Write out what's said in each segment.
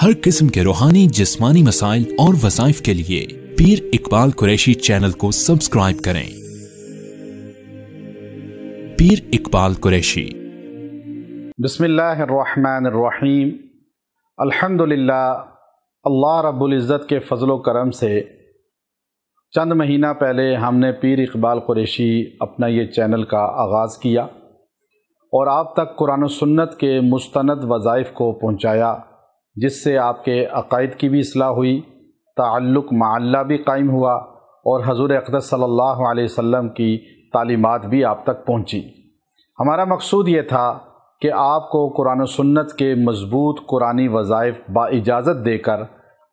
हर किस्म के रूहानी जिस्मानी मसाइल और वसाइफ के लिए पीर इकबाल कुरैशी चैनल को सब्सक्राइब करें पीर इकबाल कुरैशी बसमीम अल्हम्दुलिल्लाह अल्लाह रब्बुल इज़्ज़त के फजल करम से चंद महीना पहले हमने पीर इकबाल कुरैशी अपना ये चैनल का आगाज़ किया और आप तक कुरान सुन्नत के मुस्त वज़ाइफ को पहुँचाया जिससे आपके अकायद की भी असलाह हुई ताल्लुक़ माल्ला भी कायम हुआ और हजूर अकदस सल्लल्लाहु अलैहि वसल्लम की तालीमत भी आप तक पहुँची हमारा मकसूद ये था कि आपको कुरान सन्नत के मजबूत कुरानी वज़ाइफ बाजाज़त देकर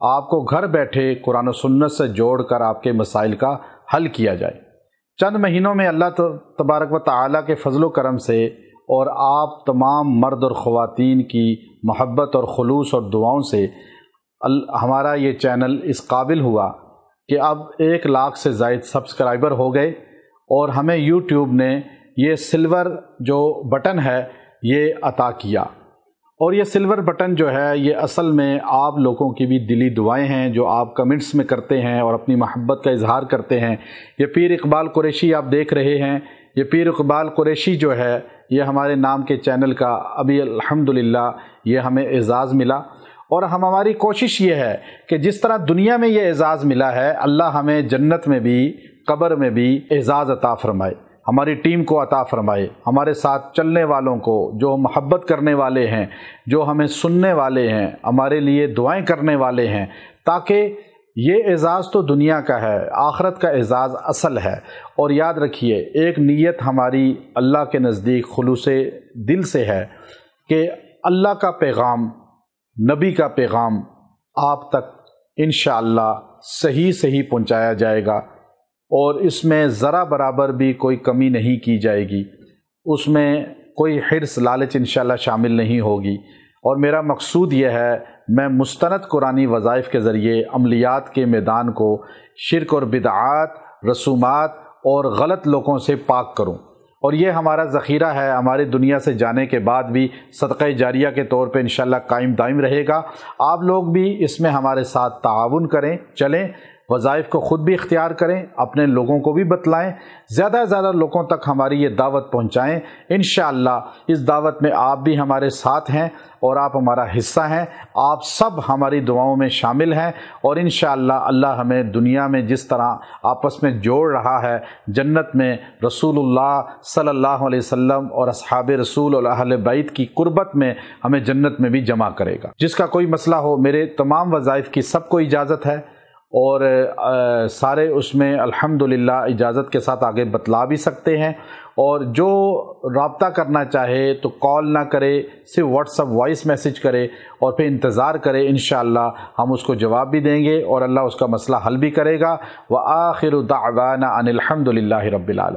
आपको घर बैठे कुरान सन्नत से जोड़ कर आपके मसाइल का हल किया जाए चंद महीनों में अल्लाह तबारक व ताली के फजलोक्रम से और आप तमाम मर्द और ख़वातीन की महब्बत और खलूस और दुआओं से हमारा ये चैनल इस काबिल हुआ कि अब एक लाख से जायद सब्सक्राइबर हो गए और हमें यूट्यूब ने ये सिल्वर जो बटन है ये अता किया और ये सिल्वर बटन जो है ये असल में आप लोगों की भी दिली दुआएं हैं जो आप कमेंट्स में करते हैं और अपनी महब्बत का इजहार करते हैं ये पीर इकबाल कुरैशी आप देख रहे हैं ये पीर इकबाल कुरैशी जो है ये हमारे नाम के चैनल का अभी अल्हम्दुलिल्लाह ये हमें एज़ाज़ मिला और हम हमारी कोशिश ये है कि जिस तरह दुनिया में ये एज़ाज़ मिला है अल्लाह हमें जन्नत में भी कब्र में भी एज़ाज़ अता फ़रमाए हमारी टीम को अता फ़रमाए हमारे साथ चलने वालों को जो मोहब्बत करने वाले हैं जो हमें सुनने वाले हैं हमारे लिए दुआएं करने वाले हैं ताकि ये एज़ाज़ तो दुनिया का है आखरत का एज़ाज़ असल है और याद रखिए एक नीयत हमारी अल्लाह के नज़दीक खलूस दिल से है कि अल्लाह का पैगाम नबी का पैगाम आप तक इन सही सही पहुँचाया जाएगा और इसमें ज़रा बराबर भी कोई कमी नहीं की जाएगी उसमें कोई हिरस लालच इन शामिल नहीं होगी और मेरा मकसूद यह है मैं मुस्तनद कुरानी वज़ाइफ के ज़रिए अमलियात के मैदान को शिरक और बिदात रसूमात और गलत लोगों से पाक करूँ और ये हमारा ज़ख़ीरा है हमारी दुनिया से जाने के बाद भी सदक़ जारिया के तौर पर इन कायम दायम रहेगा आप लोग भी इसमें हमारे साथ ताउन करें चलें वज़ाइफ को ख़ुद भी इख्तियार करें अपने लोगों को भी बतलाएँ ज़्यादा से ज़्यादा लोगों तक हमारी ये दावत पहुँचाएँ इन इस दावत में आप भी हमारे साथ हैं और आप हमारा हिस्सा हैं आप सब हमारी दुआओं में शामिल हैं और इन अल्लाह हमें दुनिया में जिस तरह आपस में जोड़ रहा है जन्नत में रसूलुल्लाह सल्लल्लाहु अलैहि वसल्लम और अब रसूल और अहल बैत की कुर्बत में हमें जन्नत में भी जमा करेगा जिसका कोई मसला हो मेरे तमाम वज़ाइफ की सबको इजाज़त है और आ, सारे उसमें अल्हम्दुलिल्लाह इजाज़त के साथ आगे बतला भी सकते हैं और जो रबता करना चाहे तो कॉल ना करे सिर्फ व्हाट्सअप वॉइस मैसेज करे और फिर इंतज़ार करे इन हम उसको जवाब भी देंगे और अल्लाह उसका मसला हल भी करेगा व आखिर दावाना अनिलहमदिल्ला रबालम